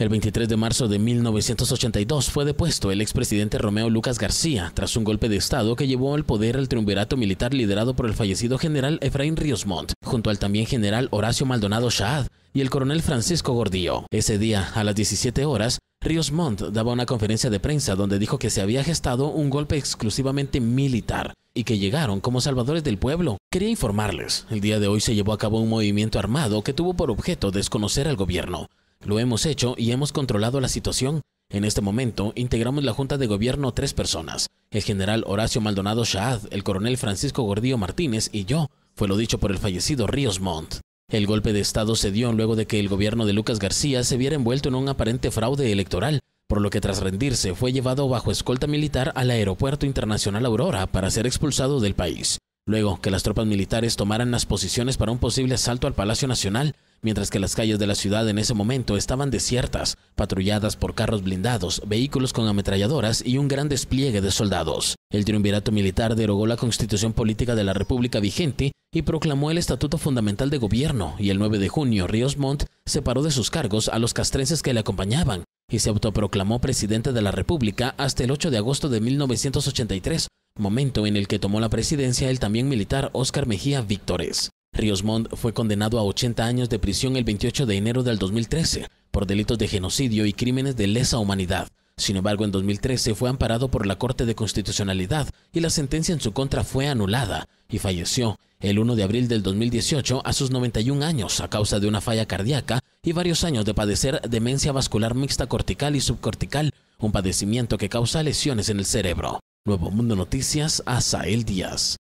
El 23 de marzo de 1982 fue depuesto el expresidente Romeo Lucas García tras un golpe de Estado que llevó al poder el triunvirato militar liderado por el fallecido general Efraín Ríos Montt, junto al también general Horacio Maldonado Shahad y el coronel Francisco Gordillo. Ese día, a las 17 horas, Ríos Montt daba una conferencia de prensa donde dijo que se había gestado un golpe exclusivamente militar y que llegaron como salvadores del pueblo. Quería informarles, el día de hoy se llevó a cabo un movimiento armado que tuvo por objeto desconocer al gobierno lo hemos hecho y hemos controlado la situación. En este momento, integramos la Junta de Gobierno tres personas, el general Horacio Maldonado Shahad, el coronel Francisco Gordillo Martínez y yo, fue lo dicho por el fallecido Ríos Montt. El golpe de Estado se dio luego de que el gobierno de Lucas García se viera envuelto en un aparente fraude electoral, por lo que tras rendirse fue llevado bajo escolta militar al Aeropuerto Internacional Aurora para ser expulsado del país. Luego que las tropas militares tomaran las posiciones para un posible asalto al Palacio Nacional, mientras que las calles de la ciudad en ese momento estaban desiertas, patrulladas por carros blindados, vehículos con ametralladoras y un gran despliegue de soldados. El triunvirato militar derogó la constitución política de la República vigente y proclamó el Estatuto Fundamental de Gobierno, y el 9 de junio Ríos Montt separó de sus cargos a los castrenses que le acompañaban y se autoproclamó presidente de la República hasta el 8 de agosto de 1983, momento en el que tomó la presidencia el también militar Óscar Mejía Víctores. Ríos fue condenado a 80 años de prisión el 28 de enero del 2013 por delitos de genocidio y crímenes de lesa humanidad. Sin embargo, en 2013 fue amparado por la Corte de Constitucionalidad y la sentencia en su contra fue anulada y falleció el 1 de abril del 2018 a sus 91 años a causa de una falla cardíaca y varios años de padecer demencia vascular mixta cortical y subcortical, un padecimiento que causa lesiones en el cerebro. Nuevo Mundo Noticias, Asael Díaz.